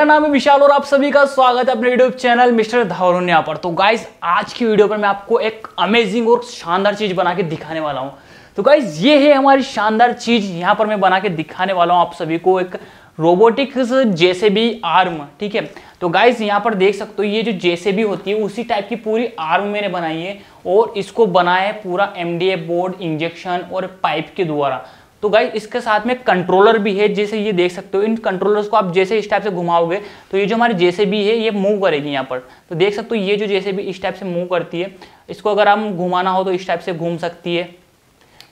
मेरा नाम है विशाल और आप सभी का स्वागत है अपने यूट्यूब चैनल मिस्टर धावरोनिया पर तो गाइज आज की वीडियो पर मैं आपको एक अमेजिंग और शानदार चीज़ बना के दिखाने वाला हूँ तो गाइज ये है हमारी शानदार चीज़ यहाँ पर मैं बना के दिखाने वाला हूँ आप सभी को एक रोबोटिक्स जैसे भी आर्म ठीक है तो गाइज यहाँ पर देख सकते हो ये जो जैसे भी होती है उसी टाइप की पूरी आर्म मैंने बनाई है और इसको बनाया है पूरा एम बोर्ड इंजेक्शन और पाइप के द्वारा तो गाइज इसके साथ में कंट्रोलर भी है जैसे ये देख सकते हो इन कंट्रोलर्स को आप जैसे इस टाइप से घुमाओगे तो ये जो हमारी जैसे भी है ये मूव करेगी यहाँ पर तो देख सकते हो ये जो जैसे भी इस टाइप से मूव करती है इसको अगर हम घुमाना हो तो इस टाइप से घूम सकती है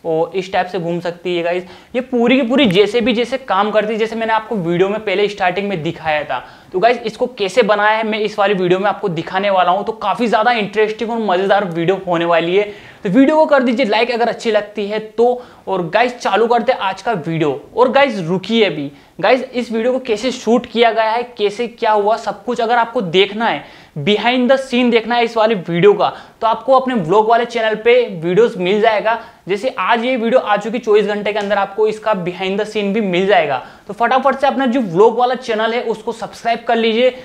और इस टाइप से घूम सकती है गाइज ये पूरी की पूरी जैसे भी जैसे काम करती है जैसे मैंने आपको वीडियो में पहले स्टार्टिंग में दिखाया था तो गाइज इसको कैसे बनाया है मैं इस वाली वीडियो में आपको दिखाने वाला हूँ तो काफ़ी ज़्यादा इंटरेस्टिंग और मज़ेदार वीडियो होने वाली है तो वीडियो को कर दीजिए लाइक अगर अच्छी लगती है तो और गाइज चालू करते हैं आज का वीडियो और गाइज रुकी भी गाइज इस वीडियो को कैसे शूट किया गया है कैसे क्या हुआ सब कुछ अगर आपको देखना है बिहाइंड द सीन देखना है इस वाले वीडियो का तो आपको अपने ब्लॉग वाले चैनल पे वीडियोस मिल जाएगा जैसे आज ये वीडियो आ चुकी चौबीस घंटे के अंदर आपको इसका बिहाइंड द सीन भी मिल जाएगा तो फटाफट से अपना जो ब्लॉग वाला चैनल है उसको सब्सक्राइब कर लीजिए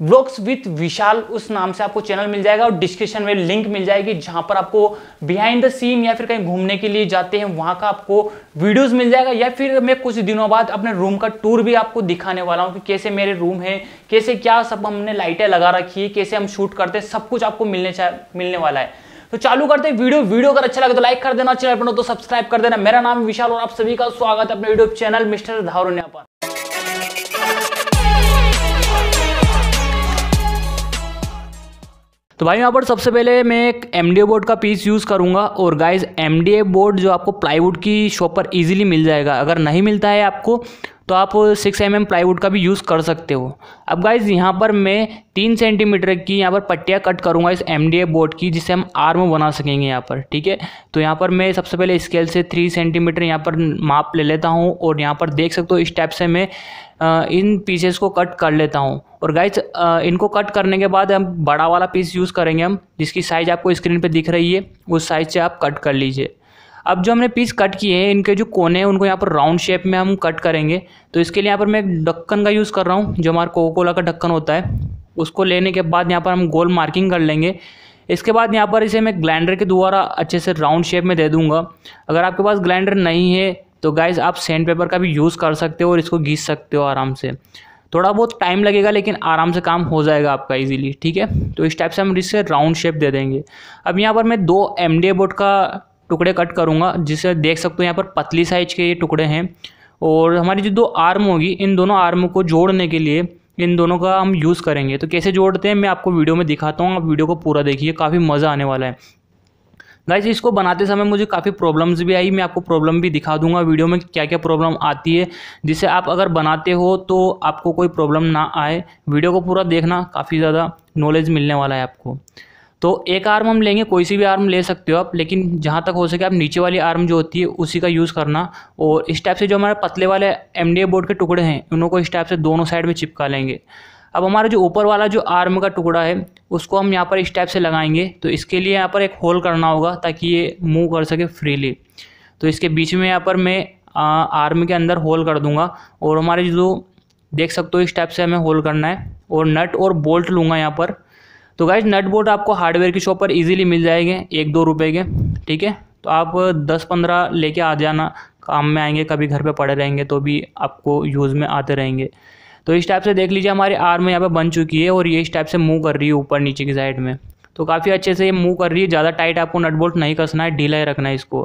ब्लॉग्स विथ विशाल उस नाम से आपको चैनल मिल जाएगा और डिस्क्रिप्शन में लिंक मिल जाएगी जहां पर आपको बिहाइंड द सीन या फिर कहीं घूमने के लिए जाते हैं वहां का आपको वीडियोस मिल जाएगा या फिर मैं कुछ दिनों बाद अपने रूम का टूर भी आपको दिखाने वाला हूं कि कैसे मेरे रूम है कैसे क्या सब हमने लाइटें लगा रखी है कैसे हम शूट करते हैं सब कुछ आपको मिलने मिलने वाला है तो चालू करते हैं वीडियो वीडियो अगर अच्छा लगे तो लाइक कर देना चैनल पर तो सब्सक्राइब कर देना मेरा नाम विशाल और आप सभी का स्वागत है अपने यूट्यूब चैनल मिस्टर धारुण्या तो भाई यहाँ पर सबसे पहले मैं एक एम बोर्ड का पीस यूज़ करूँगा और गाइज एम बोर्ड जो आपको प्लाईवुड की शॉप पर ईजिली मिल जाएगा अगर नहीं मिलता है आपको तो आप सिक्स एम एम प्लाईवुड का भी यूज़ कर सकते हो अब गाइज यहाँ पर मैं तीन सेंटीमीटर की यहाँ पर पट्टियाँ कट करूँगा इस एम बोर्ड की जिससे हम आर्म बना सकेंगे यहाँ पर ठीक है तो यहाँ पर मैं सबसे पहले स्केल से थ्री सेंटीमीटर यहाँ पर माप ले लेता हूँ और यहाँ पर देख सकते हो इस टाइप से मैं इन पीसेस को कट कर लेता हूँ और गाइज इनको कट करने के बाद हम बड़ा वाला पीस यूज़ करेंगे हम जिसकी साइज़ आपको स्क्रीन पर दिख रही है उस साइज़ से आप कट कर लीजिए अब जो हमने पीस कट किए हैं इनके जो कोने हैं उनको यहाँ पर राउंड शेप में हम कट करेंगे तो इसके लिए यहाँ पर मैं ढक्कन का यूज़ कर रहा हूँ जो हमारा कोको कोला का ढक्कन होता है उसको लेने के बाद यहाँ पर हम गोल मार्किंग कर लेंगे इसके बाद यहाँ पर इसे मैं ग्लैंडर के द्वारा अच्छे से राउंड शेप में दे दूँगा अगर आपके पास ग्लैंडर नहीं है तो गाइज़ आप सैंड पेपर का भी यूज़ कर सकते हो और इसको घीस सकते हो आराम से थोड़ा बहुत टाइम लगेगा लेकिन आराम से काम हो जाएगा आपका इजीली ठीक है तो इस टाइप से हम इससे राउंड शेप दे देंगे अब यहाँ पर मैं दो एम डी बोर्ड का टुकड़े कट करूँगा जिसे देख सकते हो यहाँ पर पतली साइज के ये टुकड़े हैं और हमारी जो दो आर्म होगी इन दोनों आर्म को जोड़ने के लिए इन दोनों का हम यूज़ करेंगे तो कैसे जोड़ते हैं मैं आपको वीडियो में दिखाता हूँ आप वीडियो को पूरा देखिए काफ़ी मज़ा आने वाला है गाइज इसको बनाते समय मुझे काफ़ी प्रॉब्लम्स भी आई मैं आपको प्रॉब्लम भी दिखा दूंगा वीडियो में क्या क्या प्रॉब्लम आती है जिसे आप अगर बनाते हो तो आपको कोई प्रॉब्लम ना आए वीडियो को पूरा देखना काफ़ी ज़्यादा नॉलेज मिलने वाला है आपको तो एक आर्म हम लेंगे कोई सी भी आर्म ले सकते हो आप लेकिन जहाँ तक हो सके आप नीचे वाली आर्म जो होती है उसी का यूज़ करना और इस टाइप से जो हमारे पतले वाले एम बोर्ड के टुकड़े हैं उनको इस टाइप से दोनों साइड में चिपका लेंगे अब हमारा जो ऊपर वाला जो आर्म का टुकड़ा है उसको हम यहाँ पर इस टाइप से लगाएंगे तो इसके लिए यहाँ पर एक होल करना होगा ताकि ये मूव कर सके फ्रीली तो इसके बीच में यहाँ पर मैं आर्म के अंदर होल कर दूंगा और हमारे जो देख सकते हो इस टाइप से हमें होल करना है और नट और बोल्ट लूँगा यहाँ पर तो गाइज नट बोल्ट आपको हार्डवेयर की शॉप पर ईज़िली मिल जाएंगे एक दो रुपये के ठीक है तो आप दस पंद्रह लेके आ जाना काम में आएंगे कभी घर पे पड़े रहेंगे तो भी आपको यूज़ में आते रहेंगे तो इस टाइप से देख लीजिए हमारे आर्म यहाँ पर बन चुकी है और ये इस टाइप से मूव कर रही है ऊपर नीचे की साइड में तो काफ़ी अच्छे से ये मूव कर रही है ज़्यादा टाइट आपको नट बोल्ट नहीं कसना है ढीला ही रखना है इसको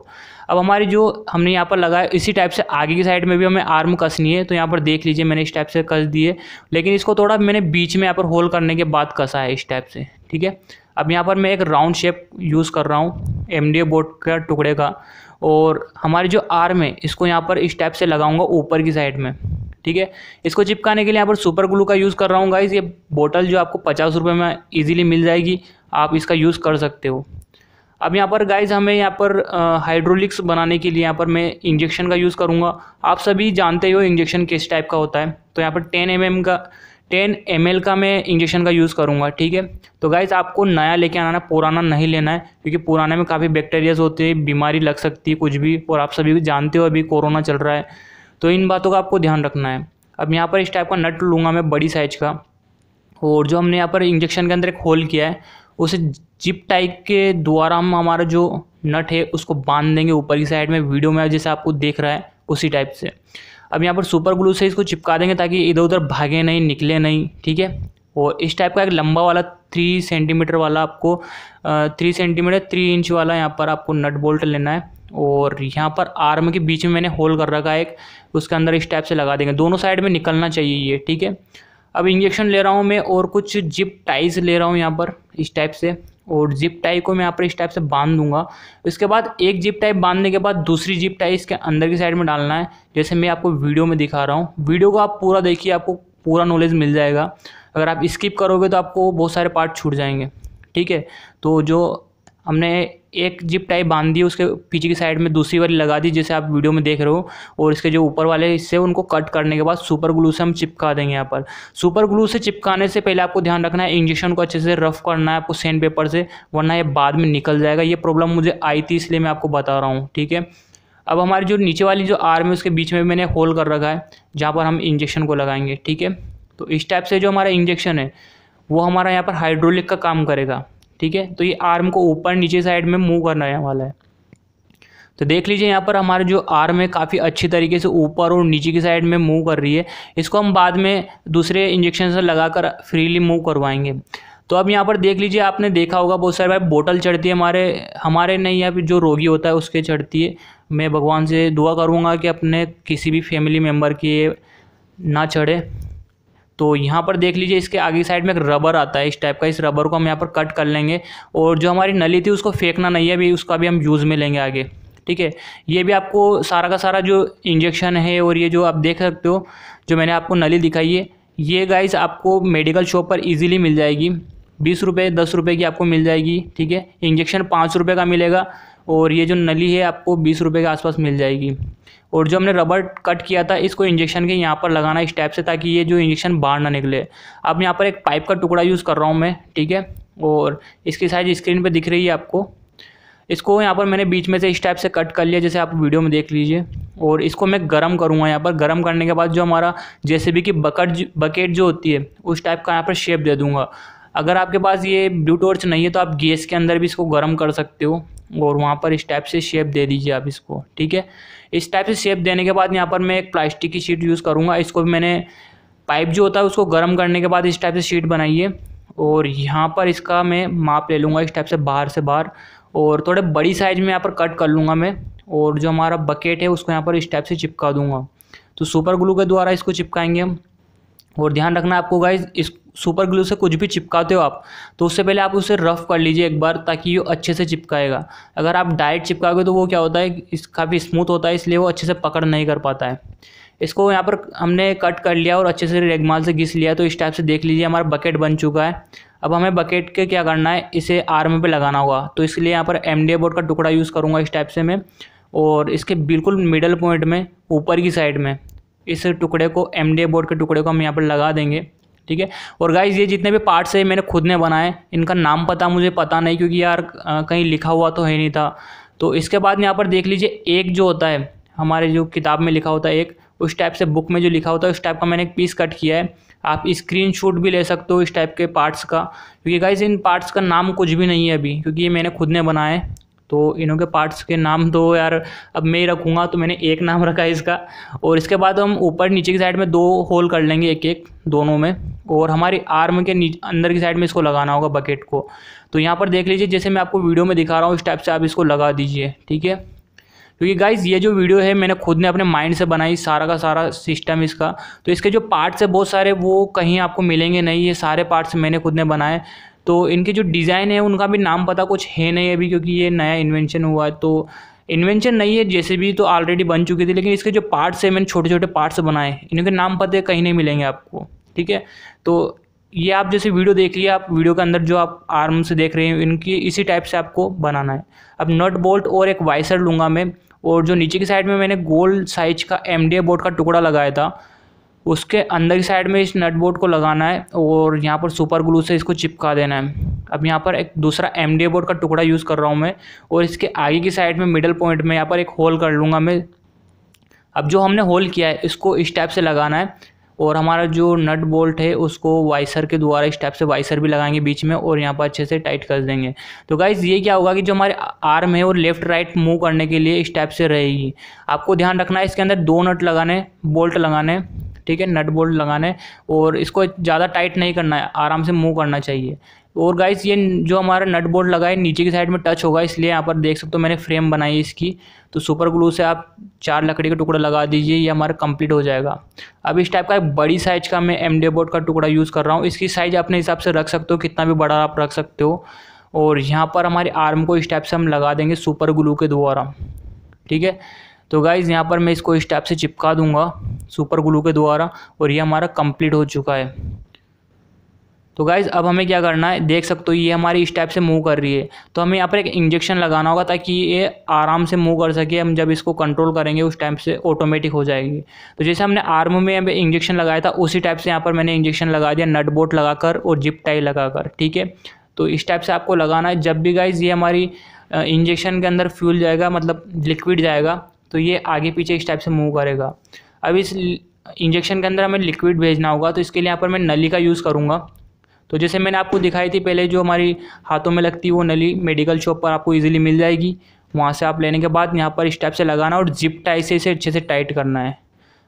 अब हमारी जो हमने यहाँ पर लगाया इसी टाइप से आगे की साइड में भी हमें आर्म कसनी है तो यहाँ पर देख लीजिए मैंने इस टाइप से कस दिए लेकिन इसको थोड़ा मैंने बीच में यहाँ पर होल करने के बाद कसा है इस टाइप से ठीक है अब यहाँ पर मैं एक राउंड शेप यूज़ कर रहा हूँ एम बोर्ड का टुकड़े का और हमारी जो आर्म है इसको यहाँ पर इस टाइप से लगाऊंगा ऊपर की साइड में ठीक है इसको चिपकाने के लिए यहाँ पर सुपर ग्लू का यूज़ कर रहा हूँ गाइज़ ये बोतल जो आपको पचास रुपये में ईजिली मिल जाएगी आप इसका यूज़ कर सकते हो अब यहाँ पर गाइज हमें यहाँ पर हाइड्रोलिक्स बनाने के लिए यहाँ पर मैं इंजेक्शन का यूज़ करूँगा आप सभी जानते हो इंजेक्शन किस टाइप का होता है तो यहाँ पर टेन एम mm का टेन एम का मैं इंजेक्शन का यूज़ करूँगा ठीक है तो गाइज़ आपको नया लेके आना है पुराना नहीं लेना है क्योंकि पुराने में काफ़ी बैक्टीरियाज होते हैं बीमारी लग सकती है कुछ भी और आप सभी जानते हो अभी कोरोना चल रहा है तो इन बातों का आपको ध्यान रखना है अब यहाँ पर इस टाइप का नट लूँगा मैं बड़ी साइज का और जो हमने यहाँ पर इंजेक्शन के अंदर एक होल किया है उसे जिप टाइप के द्वारा हम हमारा जो नट है उसको बांध देंगे ऊपर की साइड में वीडियो में जैसे आपको देख रहा है उसी टाइप से अब यहाँ पर सुपर ग्लू से इसको चिपका देंगे ताकि इधर उधर भागे नहीं निकले नहीं ठीक है और इस टाइप का एक लंबा वाला थ्री सेंटीमीटर वाला आपको थ्री सेंटीमीटर थ्री इंच वाला यहाँ पर आपको नट बोल्ट लेना है और यहाँ पर आर्म के बीच में मैंने होल कर रखा है एक उसके अंदर इस टाइप से लगा देंगे दोनों साइड में निकलना चाहिए ये ठीक है अब इंजेक्शन ले रहा हूँ मैं और कुछ जिप टाइज ले रहा हूँ यहाँ पर इस टाइप से और जिप टाई को मैं यहाँ पर इस टाइप से बांध दूंगा इसके बाद एक जिप टाई बांधने के बाद दूसरी जिप टाई इसके अंदर की साइड में डालना है जैसे मैं आपको वीडियो में दिखा रहा हूँ वीडियो को आप पूरा देखिए आपको पूरा नॉलेज मिल जाएगा अगर आप स्किप करोगे तो आपको बहुत सारे पार्ट छूट जाएंगे ठीक है तो जो हमने एक जिप टाइप बांध दी उसके पीछे की साइड में दूसरी वाली लगा दी जैसे आप वीडियो में देख रहे हो और इसके जो ऊपर वाले हिस्से उनको कट करने के बाद सुपर ग्लू से हम चिपका देंगे यहाँ पर सुपर ग्लू से चिपकाने से पहले आपको ध्यान रखना है इंजेक्शन को अच्छे से रफ करना है आपको सैंड पेपर से वरना ये बाद में निकल जाएगा ये प्रॉब्लम मुझे आई थी इसलिए मैं आपको बता रहा हूँ ठीक है अब हमारी जो नीचे वाली जो आर्म है उसके बीच में मैंने होल कर रखा है जहाँ पर हम इंजेक्शन को लगाएंगे ठीक है तो इस टाइप से जो हमारा इंजेक्शन है वो हमारा यहाँ पर हाइड्रोलिक का काम करेगा ठीक है तो ये आर्म को ऊपर नीचे साइड में मूव करने वाला है तो देख लीजिए यहाँ पर हमारे जो आर्म है काफ़ी अच्छी तरीके से ऊपर और नीचे की साइड में मूव कर रही है इसको हम बाद में दूसरे इंजेक्शन से लगाकर फ्रीली मूव करवाएंगे तो अब यहाँ पर देख लीजिए आपने देखा होगा बहुत सारे भाई बोतल चढ़ती है हमारे हमारे नहीं यहाँ फिर जो रोगी होता है उसके चढ़ती है मैं भगवान से दुआ करूँगा कि अपने किसी भी फैमिली मेम्बर की ना चढ़े तो यहाँ पर देख लीजिए इसके आगे साइड में एक रबर आता है इस टाइप का इस रबर को हम यहाँ पर कट कर लेंगे और जो हमारी नली थी उसको फेंकना नहीं है अभी उसका भी हम यूज़ में लेंगे आगे ठीक है ये भी आपको सारा का सारा जो इंजेक्शन है और ये जो आप देख सकते हो जो मैंने आपको नली दिखाई है ये गाइस आपको मेडिकल शॉप पर इजीली मिल जाएगी बीस रुपये दस रुपये की आपको मिल जाएगी ठीक है इंजेक्शन पाँच रुपये का मिलेगा और ये जो नली है आपको बीस रुपये के आसपास मिल जाएगी और जो हमने रबर कट किया था इसको इंजेक्शन के यहाँ पर लगाना इस टाइप से ताकि ये जो इंजेक्शन बाहर ना निकले अब यहाँ पर एक पाइप का टुकड़ा यूज़ कर रहा हूँ मैं ठीक है और इसकी साइज स्क्रीन पर दिख रही है आपको इसको यहाँ पर मैंने बीच में से इस टाइप से कट कर लिया जैसे आप वीडियो में देख लीजिए और इसको मैं गरम करूँगा यहाँ पर गरम करने के बाद जो हमारा जैसे भी की बकेट बकेट जो होती है उस टाइप का यहाँ पर शेप दे दूँगा अगर आपके पास ये ब्लू टॉर्च नहीं है तो आप गैस के अंदर भी इसको गर्म कर सकते हो और वहाँ पर इस टाइप से शेप दे दीजिए आप इसको ठीक है इस टाइप से शेप देने के बाद यहाँ पर मैं एक प्लास्टिक की शीट यूज़ करूँगा इसको भी मैंने पाइप जो होता है उसको गर्म करने के बाद इस टाइप से शीट बनाइए और यहाँ पर इसका मैं माप ले लूँगा इस टाइप से बाहर से बाहर और थोड़े बड़ी साइज़ में यहाँ पर कट कर लूँगा मैं और जो हमारा बकेट है उसको यहाँ पर इस टाइप से चिपका दूँगा तो सुपर ग्लू के द्वारा इसको चिपकाएंगे हम और ध्यान रखना आपको गाइज इस सुपर ग्लू से कुछ भी चिपकाते हो आप तो उससे पहले आप उसे रफ़ कर लीजिए एक बार ताकि ये अच्छे से चिपकाएगा अगर आप डायरेक्ट चिपकाओगे तो वो क्या होता है इस काफ़ी स्मूथ होता है इसलिए वो अच्छे से पकड़ नहीं कर पाता है इसको यहाँ पर हमने कट कर लिया और अच्छे से रेगमाल से घिस लिया तो इस टाइप से देख लीजिए हमारा बकेट बन चुका है अब हमें बकेट के क्या करना है इसे आर्म पे लगाना होगा तो इसलिए यहाँ पर एम बोर्ड का टुकड़ा यूज़ करूँगा इस टाइप से मैं और इसके बिल्कुल मिडल पॉइंट में ऊपर की साइड में इस टुकड़े को एम बोर्ड के टुकड़े को हम यहाँ पर लगा देंगे ठीक है और गाइज ये जितने भी पार्ट्स है मैंने खुद ने बनाए इनका नाम पता मुझे पता नहीं क्योंकि यार कहीं लिखा हुआ तो है नहीं था तो इसके बाद यहाँ पर देख लीजिए एक जो होता है हमारे जो किताब में लिखा होता है एक उस टाइप से बुक में जो लिखा होता है उस टाइप का मैंने एक पीस कट किया है आप स्क्रीन शॉट भी ले सकते हो इस टाइप के पार्ट्स का क्योंकि गाइज इन पार्ट्स का नाम कुछ भी नहीं है अभी क्योंकि ये मैंने खुद ने बनाया है तो इनों के पार्ट्स के नाम तो यार अब मैं ही रखूँगा तो मैंने एक नाम रखा है इसका और इसके बाद हम ऊपर नीचे की साइड में दो होल कर लेंगे एक एक दोनों में और हमारी आर्म के अंदर की साइड में इसको लगाना होगा बकेट को तो यहाँ पर देख लीजिए जैसे मैं आपको वीडियो में दिखा रहा हूँ इस टाइप से आप इसको लगा दीजिए ठीक है क्योंकि गाइज ये जो वीडियो है मैंने खुद ने अपने माइंड से बनाई सारा का सारा सिस्टम इसका तो इसके जो पार्ट्स है बहुत सारे वो कहीं आपको मिलेंगे नहीं ये सारे पार्ट्स मैंने खुद ने बनाए तो इनके जो डिज़ाइन है उनका भी नाम पता कुछ है नहीं अभी क्योंकि ये नया इन्वेंशन हुआ है तो इन्वेंशन नहीं है जैसे भी तो ऑलरेडी बन चुकी थी लेकिन इसके जो पार्ट्स है मैंने छोटे छोटे पार्ट्स बनाए इनके नाम पते कहीं नहीं मिलेंगे आपको ठीक है तो ये आप जैसे वीडियो देख लिए आप वीडियो के अंदर जो आप आर्म से देख रहे हैं इनकी इसी टाइप से आपको बनाना है अब नट बोल्ट और एक वाइसर लूँगा मैं और जो नीचे की साइड में मैंने गोल साइज का एम डी बोर्ड का टुकड़ा लगाया था उसके अंदर की साइड में इस नट बोर्ड को लगाना है और यहाँ पर सुपर ग्लू से इसको चिपका देना है अब यहाँ पर एक दूसरा एम डी बोर्ड का टुकड़ा यूज़ कर रहा हूँ मैं और इसके आगे की साइड में मिडल पॉइंट में यहाँ पर एक होल कर लूँगा मैं अब जो हमने होल किया है इसको इस टाइप से लगाना है और हमारा जो नट बोल्ट है उसको वाइसर के द्वारा इस टाइप से वाइसर भी लगाएंगे बीच में और यहाँ पर अच्छे से टाइट कर देंगे तो गाइज़ ये क्या होगा कि जो हमारे आर्म है वो लेफ़्ट राइट मूव करने के लिए इस टाइप से रहेगी आपको ध्यान रखना है इसके अंदर दो नट लगाने बोल्ट लगाने ठीक है नट बोल्ट लगाने और इसको ज़्यादा टाइट नहीं करना है आराम से मूव करना चाहिए और गाइस ये जो हमारा नट बोल्ट लगा है नीचे की साइड में टच होगा इसलिए यहाँ पर देख सकते हो मैंने फ्रेम बनाई इसकी तो सुपर ग्लू से आप चार लकड़ी का टुकड़ा लगा दीजिए ये हमारा कंप्लीट हो जाएगा अब इस टाइप का एक बड़ी साइज का मैं एम बोर्ड का टुकड़ा यूज़ कर रहा हूँ इसकी साइज़ अपने हिसाब से रख सकते हो कितना भी बड़ा आप रख सकते हो और यहाँ पर हमारे आर्म को इस टाइप से हम लगा देंगे सुपर ग्लू के द्वारा ठीक है तो गाइज़ यहाँ पर मैं इसको इस टाइप से चिपका दूंगा सुपर ग्लू के द्वारा और ये हमारा कंप्लीट हो चुका है तो गाइज़ अब हमें क्या करना है देख सकते हो ये हमारी इस टाइप से मूव कर रही है तो हमें यहाँ पर एक इंजेक्शन लगाना होगा ताकि ये आराम से मूव कर सके हम जब इसको कंट्रोल करेंगे उस टाइम से ऑटोमेटिक हो जाएगी तो जैसे हमने आर्म में हमें इंजेक्शन लगाया था उसी टाइप से यहाँ पर मैंने इंजेक्शन लगा दिया नट बोट लगाकर और जिप टाई लगाकर ठीक है तो इस टाइप से आपको लगाना है जब भी गाइज़ ये हमारी इंजेक्शन के अंदर फ्यूल जाएगा मतलब लिक्विड जाएगा तो ये आगे पीछे इस टाइप से मूव करेगा अब इस इंजेक्शन के अंदर हमें लिक्विड भेजना होगा तो इसके लिए यहाँ पर मैं नली का यूज़ करूँगा तो जैसे मैंने आपको दिखाई थी पहले जो हमारी हाथों में लगती है वो नली मेडिकल शॉप पर आपको ईजिली मिल जाएगी वहाँ से आप लेने के बाद यहाँ पर इस टाइप से लगाना और जिप टाई से इसे अच्छे से टाइट करना है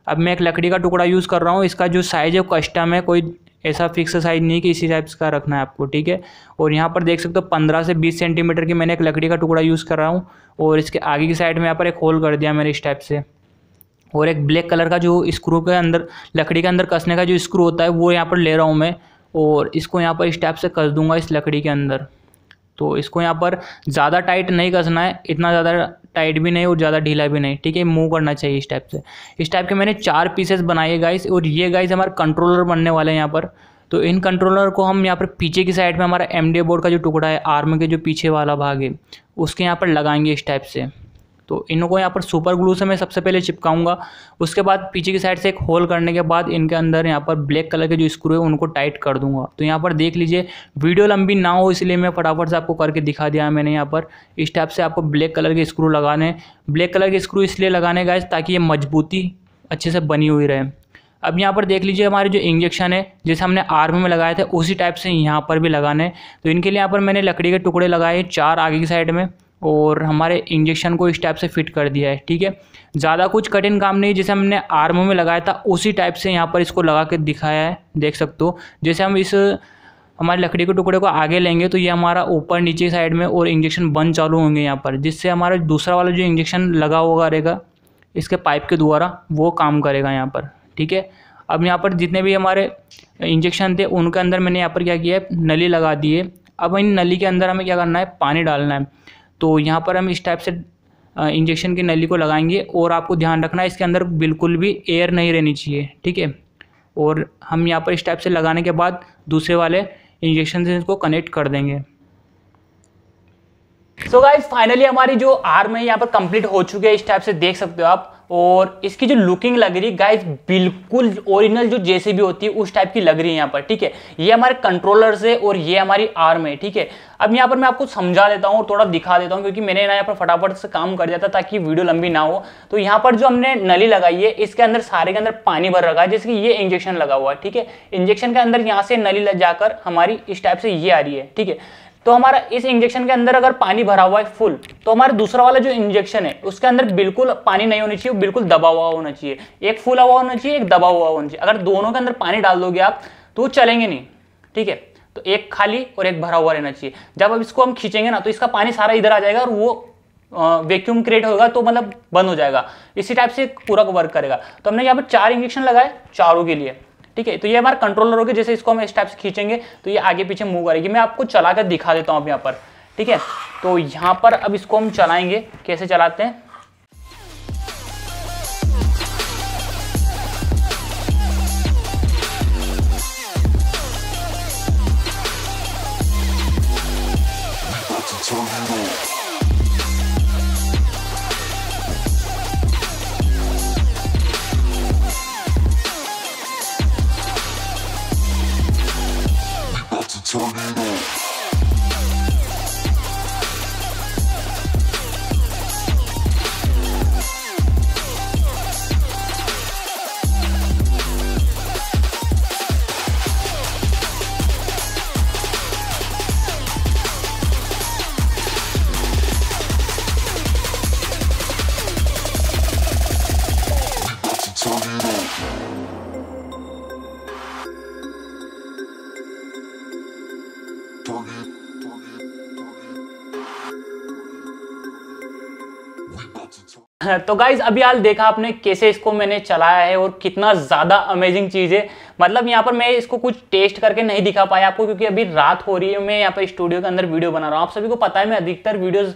अब मैं एक लकड़ी का टुकड़ा यूज़ कर रहा हूँ इसका जो साइज़ है कस्टम है कोई ऐसा फिक्स साइज नहीं कि इसी टाइप का रखना है आपको ठीक है और यहाँ पर देख सकते हो पंद्रह से बीस सेंटीमीटर की मैंने एक लकड़ी का टुकड़ा यूज़ कर रहा हूँ और इसके आगे की साइड में यहाँ पर एक होल कर दिया मैंने इस टाइप से और एक ब्लैक कलर का जो स्क्रू के अंदर लकड़ी के अंदर कसने का जो स्क्रू होता है वो यहाँ पर ले रहा हूँ मैं और इसको यहाँ पर इस टाइप से कस दूंगा इस लकड़ी के अंदर तो इसको यहाँ पर ज़्यादा टाइट नहीं कसना है इतना ज़्यादा टाइट भी नहीं और ज़्यादा ढीला भी नहीं ठीक है मूव करना चाहिए इस टाइप से इस टाइप के मैंने चार पीसेस बनाए गाइस और ये गाइस हमारे कंट्रोलर बनने वाले हैं यहाँ पर तो इन कंट्रोलर को हम यहाँ पर पीछे की साइड में हमारा एम बोर्ड का जो टुकड़ा है आर्म के जो पीछे वाला भाग है उसके यहाँ पर लगाएंगे इस टाइप से तो इनको यहाँ पर सुपर ग्लू से मैं सबसे पहले चिपकाऊंगा उसके बाद पीछे की साइड से एक होल करने के बाद इनके अंदर यहाँ पर ब्लैक कलर के जो स्क्रू है उनको टाइट कर दूंगा तो यहाँ पर देख लीजिए वीडियो लंबी ना हो इसलिए मैं फटाफट से आपको करके दिखा दिया मैंने यहाँ पर इस टाइप से आपको ब्लैक कलर के स्क्रू लगाने ब्लैक कलर के स्क्रू इसलिए लगाने गए ताकि ये मजबूती अच्छे से बनी हुई रहे अब यहाँ पर देख लीजिए हमारे जो इंजेक्शन है जैसे हमने आर्म में लगाए थे उसी टाइप से यहाँ पर भी लगाने तो इनके लिए यहाँ पर मैंने लकड़ी के टुकड़े लगाए चार आगे की साइड में और हमारे इंजेक्शन को इस टाइप से फिट कर दिया है ठीक है ज़्यादा कुछ कठिन काम नहीं जैसे हमने आर्म में लगाया था उसी टाइप से यहाँ पर इसको लगा के दिखाया है देख सकते हो जैसे हम इस हमारे लकड़ी के टुकड़े को आगे लेंगे तो ये हमारा ऊपर नीचे साइड में और इंजेक्शन बंद चालू होंगे यहाँ पर जिससे हमारा दूसरा वाला जो इंजेक्शन लगा हुआ रहेगा इसके पाइप के द्वारा वो काम करेगा यहाँ पर ठीक है अब यहाँ पर जितने भी हमारे इंजेक्शन थे उनके अंदर मैंने यहाँ पर क्या किया है नली लगा दी है अब इन नली के अंदर हमें क्या करना है पानी डालना है तो यहाँ पर हम इस टाइप से इंजेक्शन की नली को लगाएंगे और आपको ध्यान रखना है इसके अंदर बिल्कुल भी एयर नहीं रहनी चाहिए ठीक है और हम यहाँ पर इस टाइप से लगाने के बाद दूसरे वाले इंजेक्शन से इसको कनेक्ट कर देंगे सो गाइज फाइनली हमारी जो आर्म है यहाँ पर कंप्लीट हो चुकी है इस टाइप से देख सकते हो आप और इसकी जो लुकिंग लग रही है गाइस बिल्कुल ओरिजिनल जो जैसे भी होती है उस टाइप की लग रही है यहाँ पर ठीक है ये हमारे कंट्रोलर से और ये हमारी आर्म है ठीक है अब यहाँ पर मैं आपको समझा देता हूँ और थोड़ा दिखा देता हूँ क्योंकि मैंने ना यहाँ पर फटाफट से काम कर दिया था ताकि वीडियो लंबी ना हो तो यहाँ पर जो हमने नली लगाई है इसके अंदर सारे के अंदर पानी भर रखा है जैसे कि ये इंजेक्शन लगा हुआ है ठीक है इंजेक्शन के अंदर यहाँ से नली जाकर हमारी इस टाइप से ये आ रही है ठीक है तो हमारा इस इंजेक्शन के अंदर अगर पानी भरा हुआ है फुल तो हमारा दूसरा वाला जो इंजेक्शन है उसके अंदर बिल्कुल पानी नहीं होना चाहिए बिल्कुल दबा हुआ होना चाहिए एक फुल हुआ होना चाहिए एक दबा हुआ होना चाहिए अगर दोनों के अंदर पानी डाल दोगे आप तो वो चलेंगे नहीं ठीक है तो एक खाली और एक भरा हुआ रहना चाहिए जब अब इसको हम खींचेंगे ना तो इसका पानी सारा इधर आ जाएगा और वो वैक्यूम क्रिएट होगा तो मतलब बंद हो जाएगा इसी टाइप से पूरा वर्क करेगा तो हमने यहाँ पर चार इंजेक्शन लगाए चारों के लिए ठीक है तो ये हमारा कंट्रोलर होगी जैसे इसको हम इस टाइप से खींचेंगे तो ये आगे पीछे मूव करेगी मैं आपको चला कर दिखा देता हूँ अब यहाँ पर ठीक है तो यहाँ पर अब इसको हम चलाएंगे कैसे चलाते हैं तो गाइज अभी हाल देखा आपने कैसे इसको मैंने चलाया है और कितना ज़्यादा अमेजिंग चीज़ है मतलब यहाँ पर मैं इसको कुछ टेस्ट करके नहीं दिखा पाया आपको क्योंकि अभी रात हो रही है मैं यहाँ पर स्टूडियो के अंदर वीडियो बना रहा हूँ आप सभी को पता है मैं अधिकतर वीडियोज़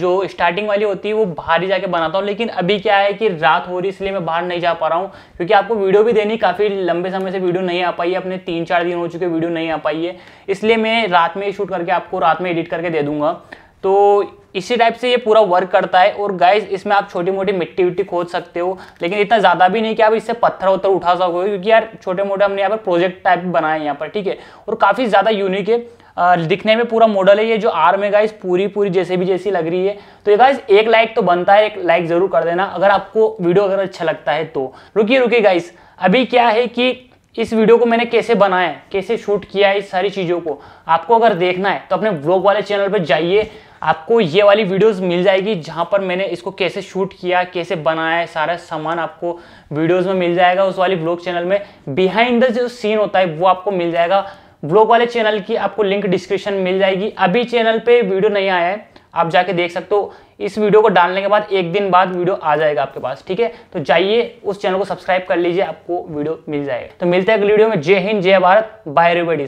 जो स्टार्टिंग वाली होती है वो बाहर ही जाके बनाता हूँ लेकिन अभी क्या है कि रात हो रही है इसलिए मैं बाहर नहीं जा पा रहा हूँ क्योंकि आपको वीडियो भी देनी काफ़ी लंबे समय से वीडियो नहीं आ पाई है अपने तीन चार दिन हो चुके वीडियो नहीं आ पाई है इसलिए मैं रात में शूट करके आपको रात में एडिट करके दे दूंगा तो इसी टाइप से ये पूरा वर्क करता है और गाइस इसमें आप छोटी मोटी मिट्टी विट्टी खोद सकते हो लेकिन इतना ज़्यादा भी नहीं कि आप इससे पत्थर वत्थर उठा सकोगे क्योंकि यार छोटे मोटे हमने यहाँ पर प्रोजेक्ट टाइप बनाए हैं यहाँ पर ठीक है और काफ़ी ज़्यादा यूनिक है दिखने में पूरा मॉडल है ये जो आर में गाइस पूरी पूरी जैसे भी जैसी लग रही है तो ये गाइस एक लाइक तो बनता है एक लाइक ज़रूर कर देना अगर आपको वीडियो अगर अच्छा लगता है तो रुकिए रुकिए गाइस अभी क्या है कि इस वीडियो को मैंने कैसे बनाया है कैसे शूट किया है इस सारी चीज़ों को आपको अगर देखना है तो अपने ब्लॉग वाले चैनल पर जाइए आपको ये वाली वीडियोस मिल जाएगी जहाँ पर मैंने इसको कैसे शूट किया कैसे बनाया है सारा सामान आपको वीडियोस में मिल जाएगा उस वाली ब्लॉग चैनल में बिहाइंड द जो सीन होता है वो आपको मिल जाएगा ब्लॉग वाले चैनल की आपको लिंक डिस्क्रिप्शन मिल जाएगी अभी चैनल पर वीडियो नहीं आया है आप जाके देख सकते हो इस वीडियो को डालने के बाद एक दिन बाद वीडियो आ जाएगा आपके पास ठीक है तो जाइए उस चैनल को सब्सक्राइब कर लीजिए आपको वीडियो मिल जाएगा तो मिलते हैं अगले वीडियो में जय हिंद जय भारत बाय रेबडीज